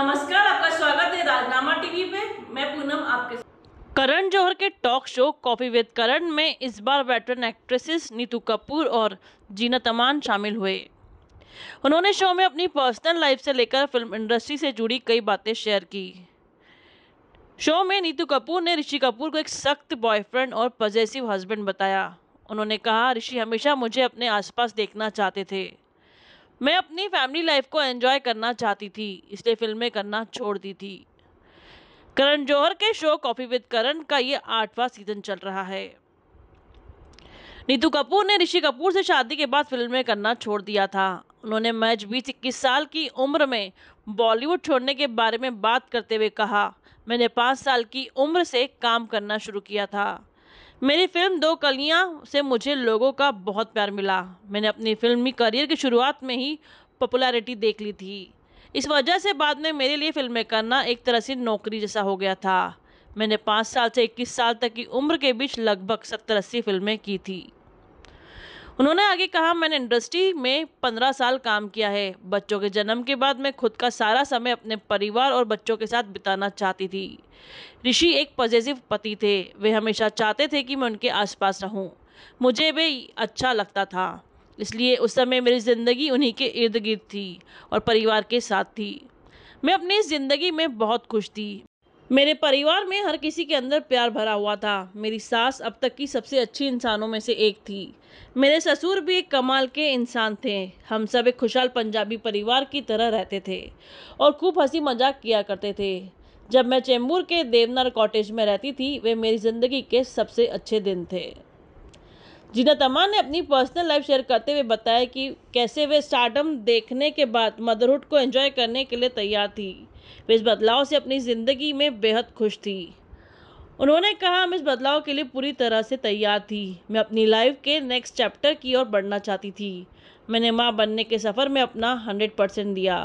नमस्कार आपका स्वागत है राजनामा टीवी पे मैं पूनम आपके करण जौहर के talk show coffee with Karan में इस बार वेटरन एक्ट्रेसेस नीतू कपूर और जीना तमान शामिल हुए उन्होंने शो में अपनी पर्सनल लाइफ से लेकर फिल्म इंडस्ट्री से जुड़ी कई बातें शेयर की शो में नीतू कपूर ने ऋषि कपूर को एक सख्त बॉयफ्रेंड और पजेसिव हस्बैंड बताया उन्होंने कहा ऋषि हमेशा मुझे अपने आसपास देखना चाहते थे मैं अपनी फैमिली लाइफ को एंजॉय करना चाहती थी इसलिए फिल्में करना छोड़ दी थी करण जौहर के शो कॉफी विद करण का ये आठवां सीजन चल रहा है नीतू कपूर ने ऋषि कपूर से शादी के बाद फिल्में करना छोड़ दिया था उन्होंने मैच बीस इक्कीस साल की उम्र में बॉलीवुड छोड़ने के बारे में बात करते हुए कहा मैंने पाँच साल की उम्र से काम करना शुरू किया था मेरी फिल्म दो कलियां से मुझे लोगों का बहुत प्यार मिला मैंने अपनी फिल्मी करियर की शुरुआत में ही पॉपुलैरिटी देख ली थी इस वजह से बाद में मेरे लिए फिल्में करना एक तरह से नौकरी जैसा हो गया था मैंने पाँच साल से इक्कीस साल तक की उम्र के बीच लगभग सत्तर अस्सी फिल्में की थी उन्होंने आगे कहा मैंने इंडस्ट्री में पंद्रह साल काम किया है बच्चों के जन्म के बाद मैं खुद का सारा समय अपने परिवार और बच्चों के साथ बिताना चाहती थी ऋषि एक पॉजिटिव पति थे वे हमेशा चाहते थे कि मैं उनके आसपास रहूं मुझे भी अच्छा लगता था इसलिए उस समय मेरी ज़िंदगी उन्हीं के इर्द गिर्द थी और परिवार के साथ थी मैं अपनी ज़िंदगी में बहुत खुश थी मेरे परिवार में हर किसी के अंदर प्यार भरा हुआ था मेरी सास अब तक की सबसे अच्छी इंसानों में से एक थी मेरे ससुर भी एक कमाल के इंसान थे हम सब एक खुशहाल पंजाबी परिवार की तरह रहते थे और खूब हंसी मजाक किया करते थे जब मैं चेंबूर के देवनार कॉटेज में रहती थी वे मेरी ज़िंदगी के सबसे अच्छे दिन थे जिना तमान ने अपनी पर्सनल लाइफ शेयर करते हुए बताया कि कैसे वे स्टार्टअप देखने के बाद मदरहुड को एंजॉय करने के लिए तैयार थी वे इस बदलाव से अपनी ज़िंदगी में बेहद खुश थी उन्होंने कहा मैं इस बदलाव के लिए पूरी तरह से तैयार थी मैं अपनी लाइफ के नेक्स्ट चैप्टर की ओर बढ़ना चाहती थी मैंने माँ बनने के सफ़र में अपना हंड्रेड परसेंट दिया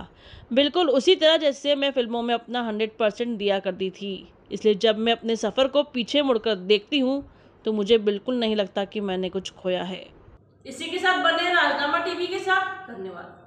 बिल्कुल उसी तरह जैसे मैं फिल्मों में अपना हंड्रेड परसेंट दिया करती थी इसलिए जब मैं अपने सफ़र को पीछे मुड़कर देखती हूँ तो मुझे बिल्कुल नहीं लगता कि मैंने कुछ खोया है इसी के साथ बने राजनामा टीवी के साथ धन्यवाद